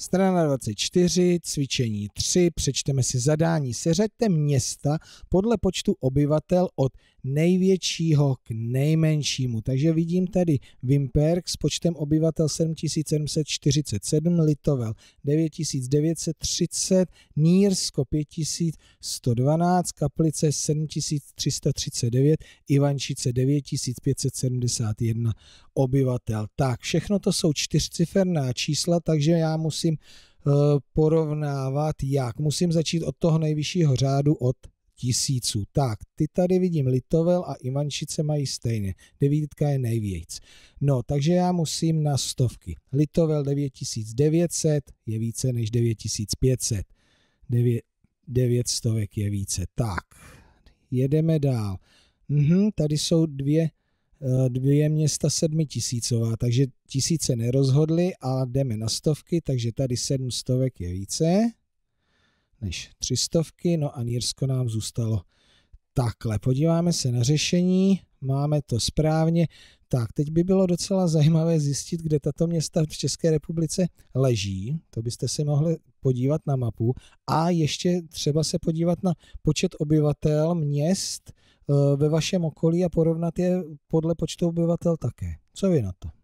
Strana 24, cvičení 3, přečteme si zadání. Seřaďte města podle počtu obyvatel od největšího k nejmenšímu. Takže vidím tady Vimperk s počtem obyvatel 7747, Litovel 9930, Nírsko 5112, Kaplice 7339, Ivančice 9571 obyvatel. Tak, všechno to jsou čtyřciferná čísla, takže já musím eh, porovnávat jak. Musím začít od toho nejvyššího řádu, od tisíců. Tak, ty tady vidím Litovel a Ivančice mají stejně. Devítka je nejvíc. No, takže já musím na stovky. Litovel 9900 je více než 9500. 9, 9 stovek je více. Tak, jedeme dál. Mhm, tady jsou dvě eh, dvě města sedmitisícová, takže tisíce nerozhodly a jdeme na stovky, takže tady sedm stovek je více než třistovky, no a Nírsko nám zůstalo takhle. Podíváme se na řešení, máme to správně. Tak, teď by bylo docela zajímavé zjistit, kde tato města v České republice leží. To byste si mohli podívat na mapu. A ještě třeba se podívat na počet obyvatel měst eh, ve vašem okolí a porovnat je podle počtu obyvatel také. Co vy na to?